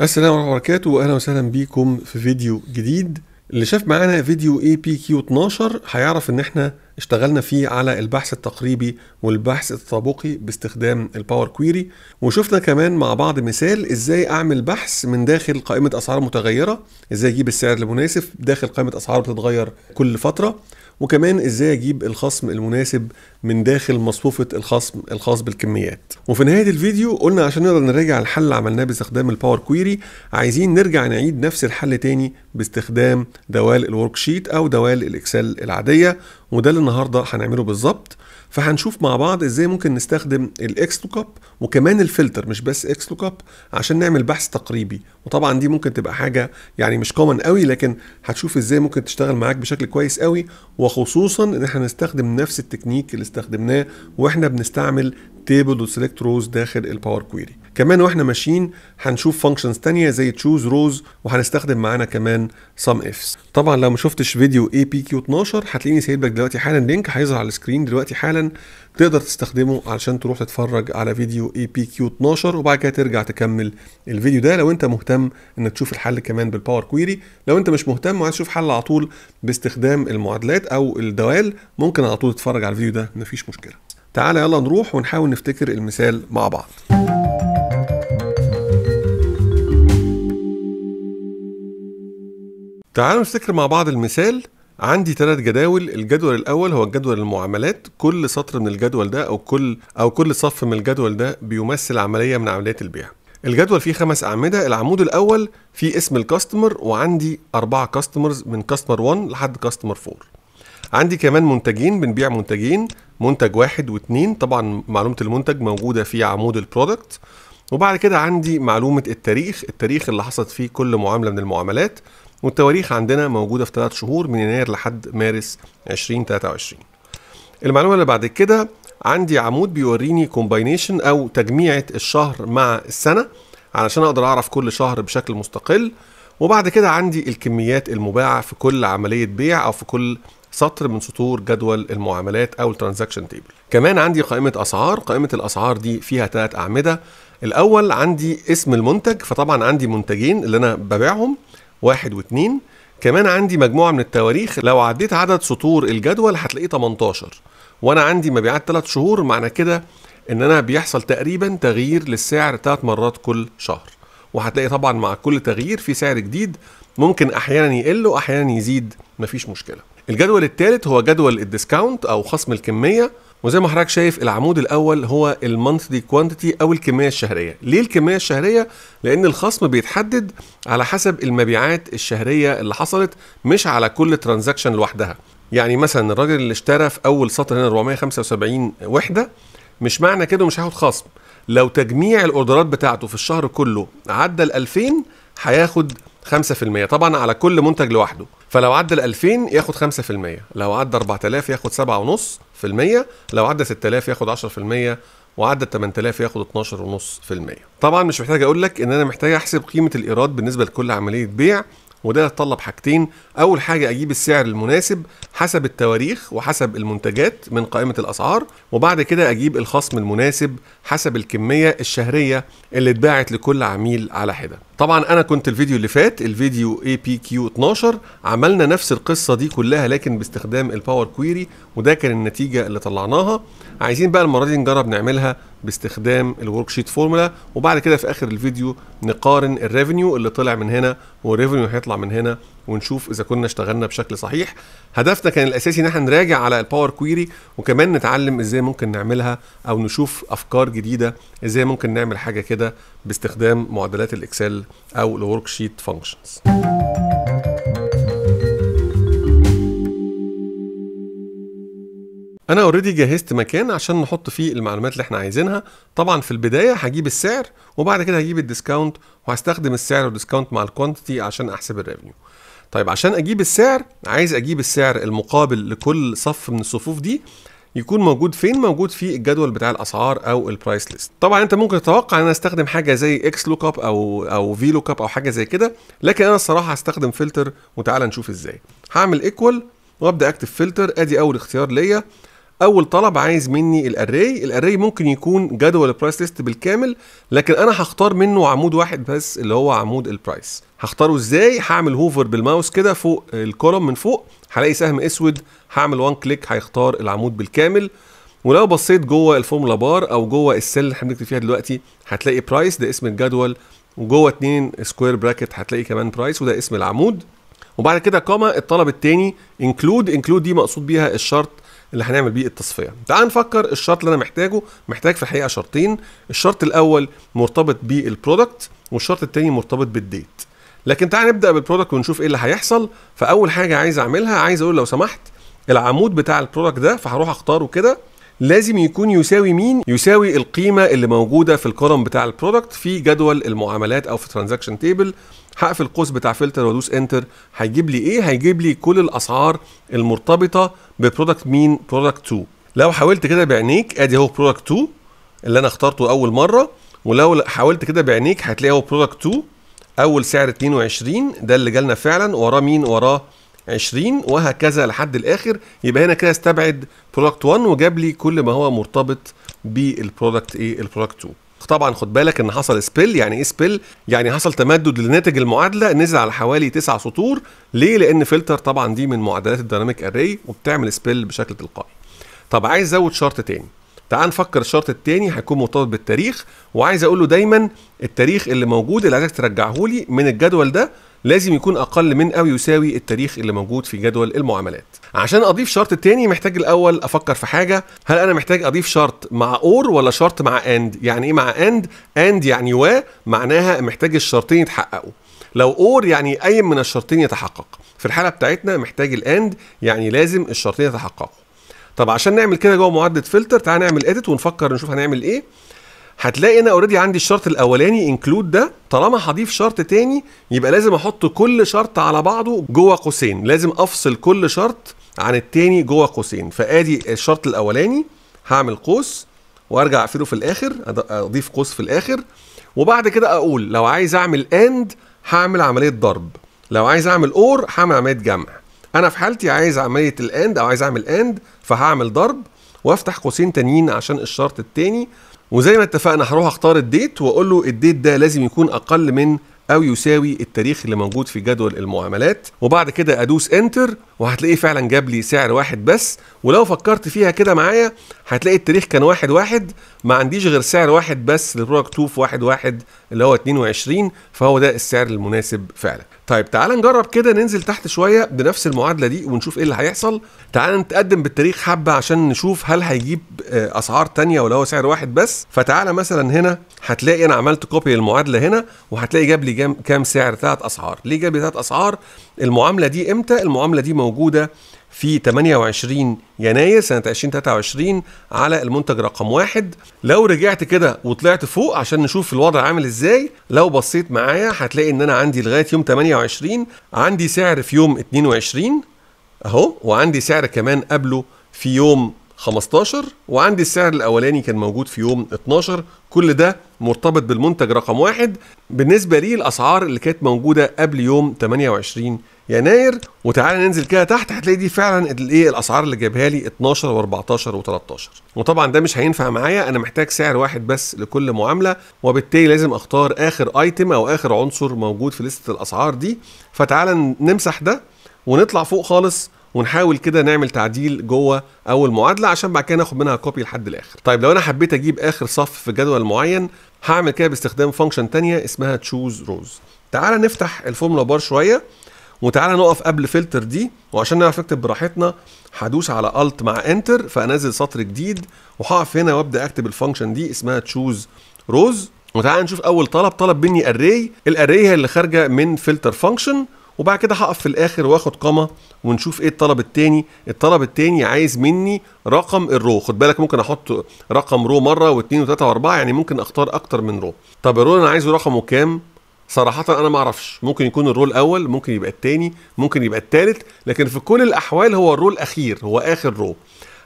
السلام عليكم ورحمه الله وبركاته واهلا وسهلا بيكم في فيديو جديد اللي شاف معانا فيديو اي بي كيو 12 هيعرف ان احنا اشتغلنا فيه على البحث التقريبي والبحث التطابقي باستخدام الباور كويري وشفنا كمان مع بعض مثال ازاي اعمل بحث من داخل قائمه اسعار متغيره ازاي اجيب السعر المناسب داخل قائمه اسعار بتتغير كل فتره وكمان ازاي اجيب الخصم المناسب من داخل مصفوفة الخصم الخاص بالكميات وفي نهاية الفيديو قلنا عشان نقدر نراجع الحل اللي عملناه باستخدام الباور كويري عايزين نرجع نعيد نفس الحل تاني باستخدام دوال الوركشيت أو دوال الإكسل العادية وده اللي النهاردة هنعمله بالظبط فهنشوف مع بعض ازاي ممكن نستخدم الاكس لوكاب وكمان الفلتر مش بس اكس لوكاب عشان نعمل بحث تقريبي وطبعا دي ممكن تبقى حاجه يعني مش كومن قوي لكن هتشوف ازاي ممكن تشتغل معاك بشكل كويس قوي وخصوصا ان احنا هنستخدم نفس التكنيك اللي استخدمناه واحنا بنستعمل تيبل وسيلكت روز داخل الباور كويري كمان واحنا ماشيين هنشوف فانكشنز تانية زي تشوز روز وهنستخدم معانا كمان سم افس طبعا لو ما شفتش فيديو اي بي كيو 12 هتلاقيني سايب لك دلوقتي حالا لينك هيظهر على السكرين دلوقتي حالا تقدر تستخدمه علشان تروح تتفرج على فيديو اي بي كيو 12 وبعد كده ترجع تكمل الفيديو ده لو انت مهتم انك تشوف الحل كمان بالباور كويري لو انت مش مهتم وعايز تشوف حل على طول باستخدام المعادلات او الدوال ممكن على طول تتفرج على الفيديو ده مفيش مشكله تعالى يلا نروح ونحاول نفتكر المثال مع بعض تعالوا نفتكر مع بعض المثال عندي ثلاث جداول الجدول الاول هو جدول المعاملات كل سطر من الجدول ده او كل او كل صف من الجدول ده بيمثل عمليه من عمليات البيع الجدول فيه خمس أعمدة العمود الأول فيه اسم الكاستمر وعندي أربعة كاستمرز من كاستمر 1 لحد كاستمر 4 عندي كمان منتجين بنبيع منتجين منتج واحد واثنين طبعا معلومه المنتج موجوده في عمود البرودكت وبعد كده عندي معلومه التاريخ التاريخ اللي حصلت فيه كل معامله من المعاملات والتواريخ عندنا موجوده في ثلاث شهور من يناير لحد مارس 2023 المعلومه اللي بعد كده عندي عمود بيوريني كومباينيشن او تجميعه الشهر مع السنه علشان اقدر اعرف كل شهر بشكل مستقل وبعد كده عندي الكميات المباعه في كل عمليه بيع او في كل سطر من سطور جدول المعاملات او الترانزاكشن تيبل كمان عندي قائمه اسعار قائمه الاسعار دي فيها ثلاث اعمده الاول عندي اسم المنتج فطبعا عندي منتجين اللي انا ببيعهم واحد واثنين كمان عندي مجموعه من التواريخ لو عديت عدد سطور الجدول هتلاقيه 18 وانا عندي مبيعات ثلاث شهور معنى كده ان انا بيحصل تقريبا تغيير للسعر ثلاث مرات كل شهر وهتلاقي طبعا مع كل تغيير في سعر جديد ممكن احيانا يقل واحيانا يزيد مفيش مشكله الجدول الثالث هو جدول الديسكاونت او خصم الكميه وزي ما حضرتك شايف العمود الاول هو المانثلي كوانتيتي او الكميه الشهريه ليه الكميه الشهريه لان الخصم بيتحدد على حسب المبيعات الشهريه اللي حصلت مش على كل ترانزاكشن لوحدها يعني مثلا الراجل اللي اشترى في اول سطر هنا 475 وحده مش معنى كده مش هياخد خصم لو تجميع الاوردرات بتاعته في الشهر كله عدى ال 2000 هياخد 5% طبعا على كل منتج لوحده فلو عدى ال 2000 ياخد 5% لو عدى 4000 ياخد 7.5% لو عدى 6000 ياخد 10% وعدى 8000 ياخد 12.5% طبعا مش محتاج اقول لك ان انا محتاج احسب قيمه الايراد بالنسبه لكل عمليه بيع وده يتطلب حاجتين اول حاجه اجيب السعر المناسب حسب التواريخ وحسب المنتجات من قائمه الاسعار وبعد كده اجيب الخصم المناسب حسب الكميه الشهريه اللي اتباعت لكل عميل على حده طبعا انا كنت الفيديو اللي فات الفيديو اي بي كيو 12 عملنا نفس القصه دي كلها لكن باستخدام الباور كويري وده كان النتيجه اللي طلعناها عايزين بقى المره دي نجرب نعملها باستخدام الورك شيت فورمولا وبعد كده في اخر الفيديو نقارن الريفينيو اللي طلع من هنا والريفينيو هيطلع من هنا ونشوف اذا كنا اشتغلنا بشكل صحيح هدفنا كان الاساسي ان احنا نراجع على الباور كويري وكمان نتعلم ازاي ممكن نعملها او نشوف افكار جديده ازاي ممكن نعمل حاجه كده باستخدام معادلات الاكسل او الورك شيت فانكشنز انا اوريدي جهزت مكان عشان نحط فيه المعلومات اللي احنا عايزينها طبعا في البدايه هجيب السعر وبعد كده هجيب الديسكاونت وهستخدم السعر والديسكاونت مع الكوانتيتي عشان احسب الريفنيو طيب عشان اجيب السعر عايز اجيب السعر المقابل لكل صف من الصفوف دي يكون موجود فين موجود في الجدول بتاع الاسعار او البرايس ليست طبعا انت ممكن تتوقع ان انا استخدم حاجه زي اكس لوك اب او او في لوك اب او حاجه زي كده لكن انا الصراحه هستخدم فلتر وتعالى نشوف ازاي هعمل ايكوال وابدا اكتب فلتر ادي اول اختيار ليا اول طلب عايز مني الاري الاري ممكن يكون جدول البرايس ليست بالكامل لكن انا هختار منه عمود واحد بس اللي هو عمود البرايس هختاره ازاي هعمل هوفر بالماوس كده فوق الكولوم من فوق هلاقي سهم اسود هعمل وان كليك هيختار العمود بالكامل ولو بصيت جوه الفورمولا بار او جوه السيل اللي احنا بنكتب فيها دلوقتي هتلاقي برايس ده اسم الجدول وجوه اتنين سكوير براكت هتلاقي كمان برايس وده اسم العمود وبعد كده كوما الطلب الثاني انكلود انكلود دي مقصود بيها الشرط اللي هنعمل بيه التصفيه تعال نفكر الشرط اللي انا محتاجه محتاج في الحقيقه شرطين الشرط الاول مرتبط بالبرودكت والشرط الثاني مرتبط بالديت لكن تعال نبدا بالبرودكت ونشوف ايه اللي هيحصل فاول حاجه عايز اعملها عايز اقول لو سمحت العمود بتاع البرودكت ده فهروح اختاره كده لازم يكون يساوي مين يساوي القيمه اللي موجوده في الكولوم بتاع البرودكت في جدول المعاملات او في ترانزاكشن تيبل هقفل القوس بتاع فلتر وادوس انتر هيجيب لي ايه هيجيب لي كل الاسعار المرتبطه ببرودكت مين برودكت 2 لو حاولت كده بعينيك ادي هو برودكت 2 اللي انا اخترته اول مره ولو حاولت كده بعينيك هتلاقي هو برودكت 2 اول سعر 22 ده اللي جالنا فعلا وراه مين وراه 20 وهكذا لحد الاخر يبقى هنا كده استبعد برودكت 1 وجاب لي كل ما هو مرتبط بالبرودكت ايه البرودكت 2 طبعا خد بالك ان حصل سبيل يعني ايه سبيل يعني حصل تمدد لناتج المعادله نزل على حوالي 9 سطور ليه لان فلتر طبعا دي من معادلات الديناميك اري وبتعمل سبيل بشكل تلقائي طب عايز ازود شرط تاني تعال نفكر الشرط التاني هيكون مرتبط بالتاريخ وعايز اقول له دايما التاريخ اللي موجود اللي عايزك ترجعه لي من الجدول ده لازم يكون اقل من او يساوي التاريخ اللي موجود في جدول المعاملات عشان اضيف شرط تاني محتاج الاول افكر في حاجه هل انا محتاج اضيف شرط مع اور ولا شرط مع اند يعني ايه مع اند اند يعني و معناها محتاج الشرطين يتحققوا لو اور يعني اي من الشرطين يتحقق في الحاله بتاعتنا محتاج الاند يعني لازم الشرطين يتحققوا طب عشان نعمل كده جوه معادله فلتر تعال نعمل اديت ونفكر نشوف هنعمل ايه هتلاقي انا اوريدي عندي الشرط الاولاني انكلود ده طالما هضيف شرط تاني يبقى لازم احط كل شرط على بعضه جوه قوسين لازم افصل كل شرط عن التاني جوه قوسين فادي الشرط الاولاني هعمل قوس وارجع اقفله في الاخر اضيف قوس في الاخر وبعد كده اقول لو عايز اعمل اند هعمل عمليه ضرب لو عايز اعمل اور هعمل عمليه جمع انا في حالتي عايز عمليه الاند او عايز اعمل اند فهعمل ضرب وافتح قوسين تانيين عشان الشرط التاني وزي ما اتفقنا هروح اختار الديت واقول له الديت ده لازم يكون اقل من او يساوي التاريخ اللي موجود في جدول المعاملات وبعد كده ادوس انتر وهتلاقيه فعلا جاب لي سعر واحد بس ولو فكرت فيها كده معايا هتلاقي التاريخ كان واحد واحد ما عنديش غير سعر واحد بس للبرودكت 2 في واحد واحد اللي هو 22 فهو ده السعر المناسب فعلا طيب تعال نجرب كده ننزل تحت شويه بنفس المعادله دي ونشوف ايه اللي هيحصل تعال نتقدم بالتاريخ حبه عشان نشوف هل هيجيب آه، اسعار تانية ولا هو سعر واحد بس فتعالى مثلا هنا هتلاقي انا عملت كوبي المعادله هنا وهتلاقي جاب لي كام سعر ثلاث اسعار ليه جاب لي ثلاث اسعار المعامله دي امتى المعامله دي موجوده في 28 يناير سنة 2023 على المنتج رقم واحد لو رجعت كده وطلعت فوق عشان نشوف الوضع عامل ازاي لو بصيت معايا هتلاقي ان انا عندي لغاية يوم 28 عندي سعر في يوم 22 اهو وعندي سعر كمان قبله في يوم 15 وعندي السعر الاولاني كان موجود في يوم 12 كل ده مرتبط بالمنتج رقم واحد بالنسبه لي الاسعار اللي كانت موجوده قبل يوم 28 يناير وتعالى ننزل كده تحت هتلاقي دي فعلا الايه الاسعار اللي جابها لي 12 و14 و13 وطبعا ده مش هينفع معايا انا محتاج سعر واحد بس لكل معامله وبالتالي لازم اختار اخر ايتم او اخر عنصر موجود في لسته الاسعار دي فتعالى نمسح ده ونطلع فوق خالص ونحاول كده نعمل تعديل جوه اول معادله عشان بعد كده ناخد منها كوبي لحد الاخر طيب لو انا حبيت اجيب اخر صف في جدول معين هعمل كده باستخدام فانكشن تانية اسمها تشوز روز تعالى نفتح الفورمولا بار شويه وتعالى نقف قبل فلتر دي وعشان نعرف نكتب براحتنا هدوس على الت مع انتر فانزل سطر جديد وهقف هنا وابدا اكتب الفانكشن دي اسمها تشوز روز وتعالى نشوف اول طلب طلب مني اري الاري هي اللي خارجه من فلتر فانكشن وبعد كده هقف في الاخر واخد قمه ونشوف ايه الطلب التاني الطلب التاني عايز مني رقم الرو خد بالك ممكن احط رقم رو مره واثنين وثلاثه واربعه يعني ممكن اختار اكتر من رو طب الرو انا عايزه رقمه كام صراحة أنا ما أعرفش ممكن يكون الرو الأول ممكن يبقى التاني ممكن يبقى التالت لكن في كل الأحوال هو الرو الأخير هو آخر رو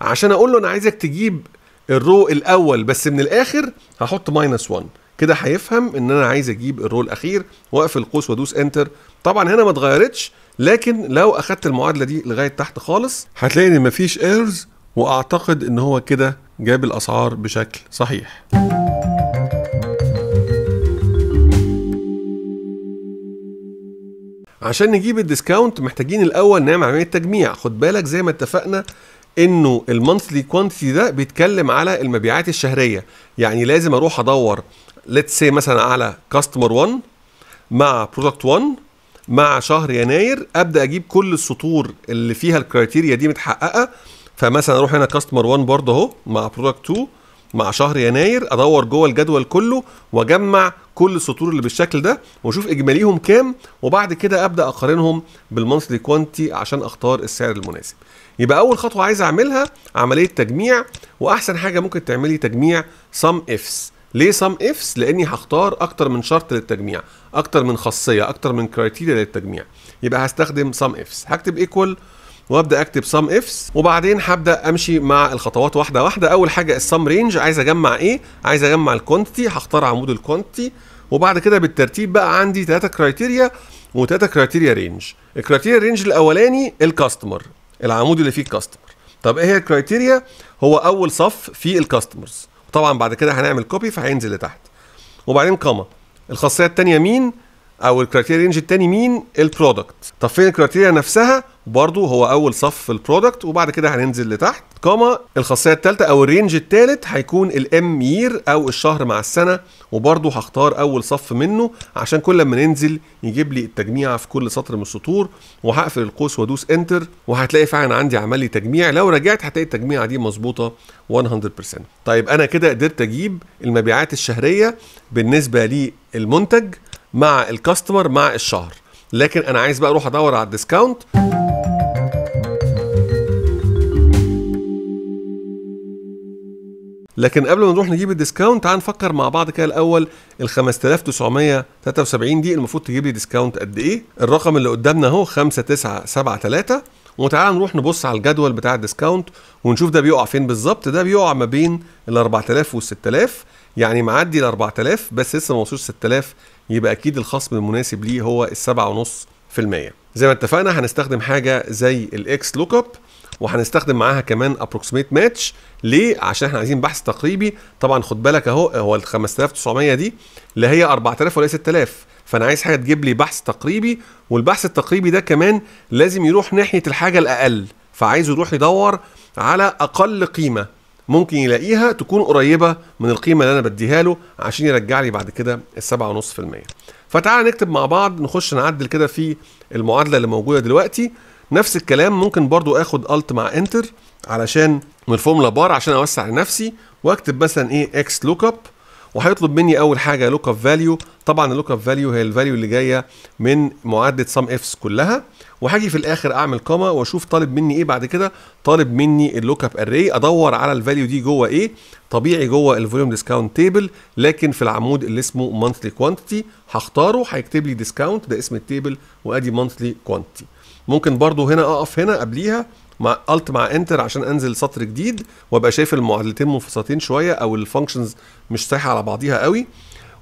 عشان أقول له أنا عايزك تجيب الرو الأول بس من الآخر هحط ماينس 1 كده هيفهم إن أنا عايز أجيب الرو الأخير وأقفل القوس وأدوس إنتر طبعا هنا ما اتغيرتش لكن لو اخدت المعادله دي لغايه تحت خالص هتلاقي ان مفيش ايرز واعتقد ان هو كده جاب الاسعار بشكل صحيح عشان نجيب الديسكاونت محتاجين الاول نعمل عمليه تجميع خد بالك زي ما اتفقنا انه المانثلي كوانتيتي ده بيتكلم على المبيعات الشهريه يعني لازم اروح ادور ليتس سي مثلا على كاستمر 1 مع برودكت 1 مع شهر يناير ابدا اجيب كل السطور اللي فيها الكرايتيريا دي متحققه فمثلا اروح هنا كاستمر 1 برضه اهو مع برودكت 2 مع شهر يناير ادور جوه الجدول كله واجمع كل السطور اللي بالشكل ده واشوف اجماليهم كام وبعد كده ابدا اقارنهم بالمونثلي كوانتي عشان اختار السعر المناسب يبقى اول خطوه عايز اعملها عمليه تجميع واحسن حاجه ممكن تعملي تجميع سم افس ليه سم افس لاني هختار اكتر من شرط للتجميع اكتر من خاصيه اكتر من كرايتيريا للتجميع يبقى هستخدم سم افس هكتب ايكوال وابدا اكتب سم افس وبعدين هبدا امشي مع الخطوات واحده واحده اول حاجه السم رينج عايز اجمع ايه عايز اجمع الكونتي هختار عمود الكونتي وبعد كده بالترتيب بقى عندي ثلاثه كرايتيريا وثلاثه كرايتيريا رينج الكرايتيريا رينج الاولاني الكاستمر العمود اللي فيه الكاستمر طب ايه هي الكرايتيريا هو اول صف في الكاستمرز طبعا بعد كده هنعمل كوبي فهينزل لتحت وبعدين كوما الخاصيه الثانيه مين او الكرايتيريا رينج التاني مين البرودكت طب فين الكرايتيريا نفسها برضه هو اول صف في البرودكت وبعد كده هننزل لتحت كما الخاصيه الثالثه او الرينج الثالث هيكون الام يير او الشهر مع السنه وبرضه هختار اول صف منه عشان كل ما ننزل يجيب لي التجميع في كل سطر من السطور وهقفل القوس وادوس انتر وهتلاقي فعلا عندي عمل لي تجميع لو رجعت هتلاقي التجميعه دي مظبوطه 100% طيب انا كده قدرت اجيب المبيعات الشهريه بالنسبه للمنتج مع الكاستمر مع الشهر لكن انا عايز بقى اروح ادور على الديسكاونت لكن قبل ما نروح نجيب الديسكاونت تعال نفكر مع بعض كده الاول ال 5973 دي المفروض تجيب لي ديسكاونت قد ايه؟ الرقم اللي قدامنا اهو 5973 وتعالى نروح نبص على الجدول بتاع الديسكاونت ونشوف ده بيقع فين بالظبط ده بيقع ما بين ال 4000 وال 6000 يعني معدي ال 4000 بس لسه ما وصلش 6000 يبقى اكيد الخصم المناسب ليه هو السبعة ونص في المية زي ما اتفقنا هنستخدم حاجة زي الاكس لوك اب وهنستخدم معاها كمان ابروكسيميت ماتش ليه عشان احنا عايزين بحث تقريبي طبعا خد بالك اهو هو ال 5900 دي لا هي 4000 ولا 6000 فانا عايز حاجه تجيب لي بحث تقريبي والبحث التقريبي ده كمان لازم يروح ناحيه الحاجه الاقل فعايزه يروح يدور على اقل قيمه ممكن يلاقيها تكون قريبه من القيمه اللي انا بديها له عشان يرجع لي بعد كده ال 7.5% فتعال نكتب مع بعض نخش نعدل كده في المعادله اللي موجوده دلوقتي نفس الكلام ممكن برضو اخد الت مع انتر علشان من الفورمولا بار عشان اوسع لنفسي واكتب مثلا ايه اكس لوك اب وهيطلب مني اول حاجه لوك اب فاليو طبعا اللوك اب فاليو هي الفاليو اللي جايه من معادله سم افس كلها وهاجي في الاخر اعمل كوما واشوف طالب مني ايه بعد كده طالب مني اللوك اب اري ادور على الفاليو دي جوه ايه طبيعي جوه الفوليوم ديسكاونت تيبل لكن في العمود اللي اسمه مانثلي كوانتيتي هختاره هيكتب لي ديسكاونت ده اسم التيبل وادي مانثلي كوانتيتي ممكن برضو هنا اقف هنا قبليها مع الت مع انتر عشان انزل سطر جديد وابقى شايف المعادلتين منفصلتين شويه او الفانكشنز مش سايحه على بعضيها قوي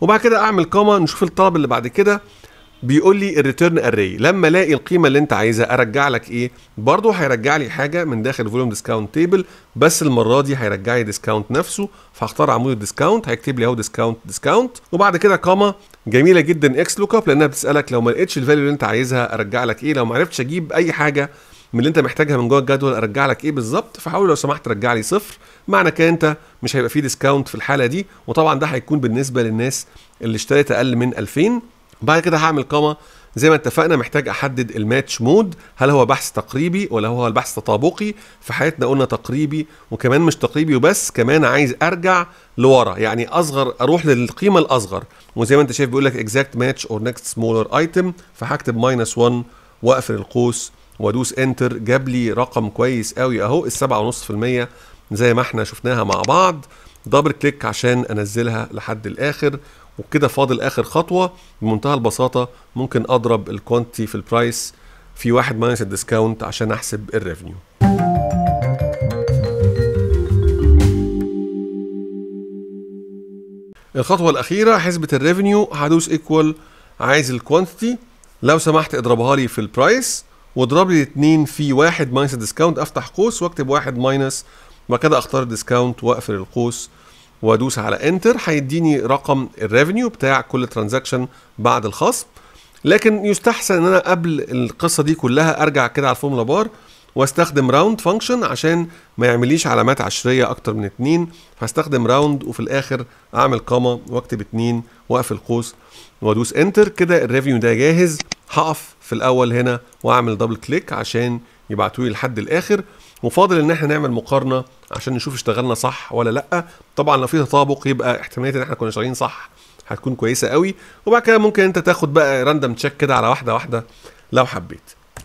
وبعد كده اعمل كوما نشوف الطلب اللي بعد كده بيقول لي الريتيرن اري لما الاقي القيمه اللي انت عايزها ارجع لك ايه برضه هيرجع لي حاجه من داخل فوليوم ديسكاونت تيبل بس المره دي هيرجع لي ديسكاونت نفسه فهختار عمود الديسكاونت هيكتب لي اهو ديسكاونت ديسكاونت وبعد كده كاما جميله جدا اكس لوك اب لانها بتسالك لو ما لقيتش الفاليو اللي انت عايزها ارجع لك ايه لو ما عرفتش اجيب اي حاجه من اللي انت محتاجها من جوه الجدول ارجع لك ايه بالظبط فحاول لو سمحت ترجع لي صفر معنى كده انت مش هيبقى فيه ديسكاونت في الحاله دي وطبعا ده هيكون بالنسبه للناس اللي اشتريت اقل من 2000 بعد كده هعمل قامه زي ما اتفقنا محتاج احدد الماتش مود هل هو بحث تقريبي ولا هو البحث تطابقي في حياتنا قلنا تقريبي وكمان مش تقريبي وبس كمان عايز ارجع لورا يعني اصغر اروح للقيمه الاصغر وزي ما انت شايف بيقول لك اكزاكت ماتش اور نكست سمولر ايتم فهكتب ماينس 1 واقفل القوس وادوس انتر جاب لي رقم كويس قوي اهو السبعة 7.5% زي ما احنا شفناها مع بعض دبل كليك عشان انزلها لحد الاخر وبكده فاضل اخر خطوه بمنتهى البساطه ممكن اضرب الكوانتي في البرايس في واحد ماينس الديسكاونت عشان احسب الريفنيو الخطوة الأخيرة حسبة الريفنيو هدوس ايكوال عايز الكوانتيتي لو سمحت اضربها لي في البرايس واضرب لي اتنين في واحد ماينس الديسكاونت افتح قوس واكتب واحد ماينس وبعد كده اختار الديسكاونت واقفل القوس وادوس على انتر هيديني رقم الريفنيو بتاع كل ترانزاكشن بعد الخصم لكن يستحسن ان انا قبل القصه دي كلها ارجع كده على الفورمولا بار واستخدم راوند فانكشن عشان ما يعمليش علامات عشريه اكتر من اتنين هستخدم راوند وفي الاخر اعمل قامة واكتب اتنين واقفل قوس وادوس انتر كده الريفيو ده جاهز هقف في الاول هنا واعمل دبل كليك عشان يبعتولي لحد الاخر وفاضل ان احنا نعمل مقارنه عشان نشوف اشتغلنا صح ولا لا طبعا لو في تطابق يبقى احتماليه ان احنا كنا شغالين صح هتكون كويسه قوي وبعد كده ممكن انت تاخد بقى راندم تشيك كده على واحده واحده لو حبيت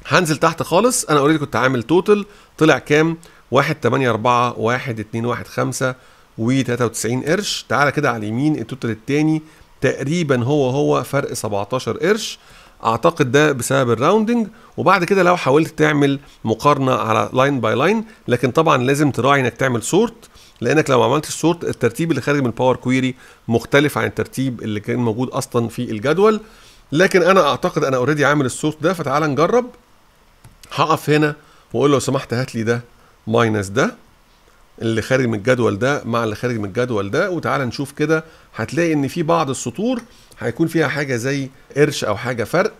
هنزل تحت خالص انا اوريدي كنت عامل توتال طلع كام 1 8 4 1 2 1 5 و 93 قرش تعالى كده على اليمين التوتال الثاني تقريبا هو هو فرق 17 قرش اعتقد ده بسبب الراوندنج وبعد كده لو حاولت تعمل مقارنه على لاين باي لاين لكن طبعا لازم تراعي انك تعمل سورت لانك لو ما عملتش الترتيب اللي خارج من الباور كويري مختلف عن الترتيب اللي كان موجود اصلا في الجدول لكن انا اعتقد انا اوريدي عامل السورت ده فتعال نجرب هقف هنا واقول لو سمحت هات لي ده ماينس ده اللي خارج من الجدول ده مع اللي خارج من الجدول ده وتعال نشوف كده هتلاقي ان في بعض السطور هيكون فيها حاجه زي قرش او حاجه فرق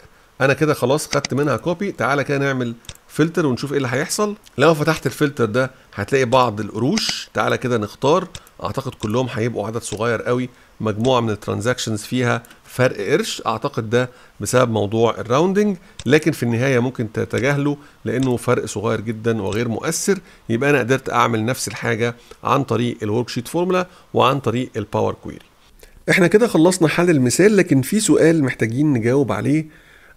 انا كده خلاص خدت منها كوبي تعالى كده نعمل فلتر ونشوف ايه اللي هيحصل لو فتحت الفلتر ده هتلاقي بعض القروش تعالى كده نختار اعتقد كلهم هيبقوا عدد صغير قوي مجموعه من الترانزاكشنز فيها فرق قرش اعتقد ده بسبب موضوع الراوندنج لكن في النهايه ممكن تتجاهله لانه فرق صغير جدا وغير مؤثر يبقى انا قدرت اعمل نفس الحاجه عن طريق الورك شيت فورمولا وعن طريق الباور كويري احنا كده خلصنا حل المثال لكن في سؤال محتاجين نجاوب عليه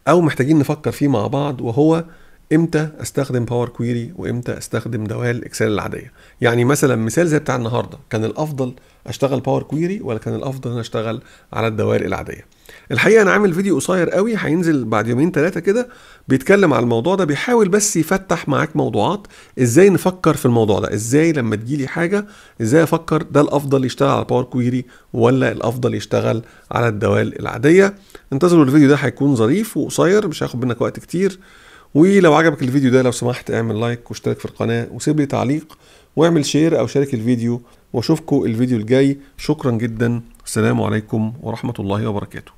او محتاجين نفكر فيه مع بعض وهو امتى استخدم باور كويري وامتى استخدم دوال اكسل العاديه يعني مثلا مثال زي بتاع النهارده كان الافضل اشتغل باور كويري ولا كان الافضل ان اشتغل على الدوال العاديه الحقيقه انا عامل فيديو قصير قوي هينزل بعد يومين ثلاثه كده بيتكلم على الموضوع ده بيحاول بس يفتح معاك موضوعات ازاي نفكر في الموضوع ده ازاي لما تجيلي حاجه ازاي افكر ده الافضل يشتغل على باور كويري ولا الافضل يشتغل على الدوال العاديه انتظروا الفيديو ده هيكون ظريف وقصير مش هياخد منك وقت كتير ولو عجبك الفيديو ده لو سمحت اعمل لايك واشترك في القناه وسيب لي تعليق واعمل شير او شارك الفيديو واشوفكم الفيديو الجاي شكرا جدا السلام عليكم ورحمه الله وبركاته